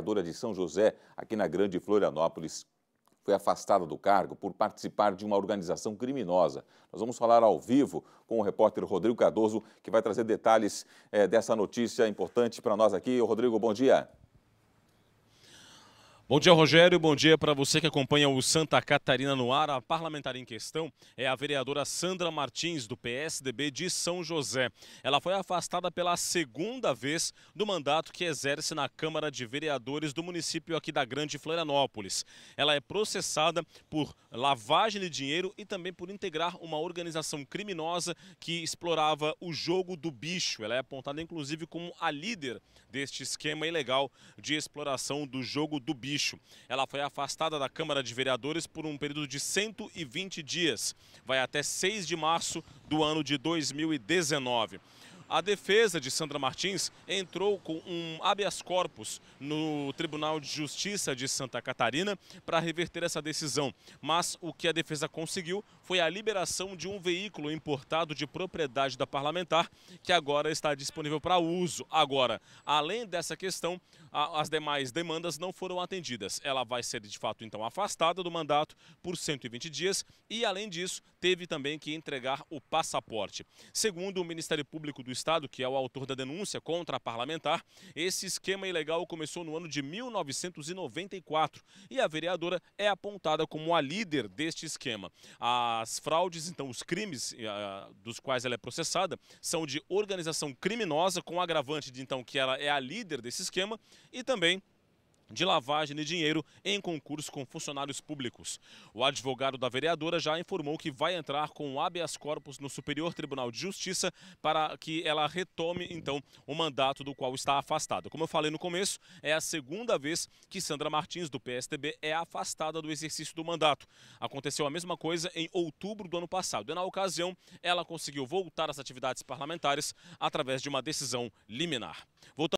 desembargadora de São José, aqui na Grande Florianópolis, foi afastada do cargo por participar de uma organização criminosa. Nós vamos falar ao vivo com o repórter Rodrigo Cardoso, que vai trazer detalhes é, dessa notícia importante para nós aqui. Rodrigo, bom dia. Bom dia, Rogério. Bom dia para você que acompanha o Santa Catarina no ar. A parlamentar em questão é a vereadora Sandra Martins, do PSDB de São José. Ela foi afastada pela segunda vez do mandato que exerce na Câmara de Vereadores do município aqui da Grande Florianópolis. Ela é processada por lavagem de dinheiro e também por integrar uma organização criminosa que explorava o jogo do bicho. Ela é apontada, inclusive, como a líder deste esquema ilegal de exploração do jogo do bicho lixo. Ela foi afastada da Câmara de Vereadores por um período de 120 dias. Vai até 6 de março do ano de 2019. A defesa de Sandra Martins entrou com um habeas corpus no Tribunal de Justiça de Santa Catarina para reverter essa decisão. Mas o que a defesa conseguiu foi a liberação de um veículo importado de propriedade da parlamentar, que agora está disponível para uso. Agora, além dessa questão, as demais demandas não foram atendidas. Ela vai ser, de fato, então afastada do mandato por 120 dias e, além disso, teve também que entregar o passaporte. Segundo o Ministério Público do Estado, que é o autor da denúncia contra a parlamentar, esse esquema ilegal começou no ano de 1994 e a vereadora é apontada como a líder deste esquema. As fraudes, então os crimes eh, dos quais ela é processada, são de organização criminosa com agravante de então que ela é a líder desse esquema e também de lavagem de dinheiro em concurso com funcionários públicos. O advogado da vereadora já informou que vai entrar com o habeas corpus no Superior Tribunal de Justiça para que ela retome, então, o mandato do qual está afastada. Como eu falei no começo, é a segunda vez que Sandra Martins, do PSDB, é afastada do exercício do mandato. Aconteceu a mesma coisa em outubro do ano passado. E, na ocasião, ela conseguiu voltar às atividades parlamentares através de uma decisão liminar. Voltando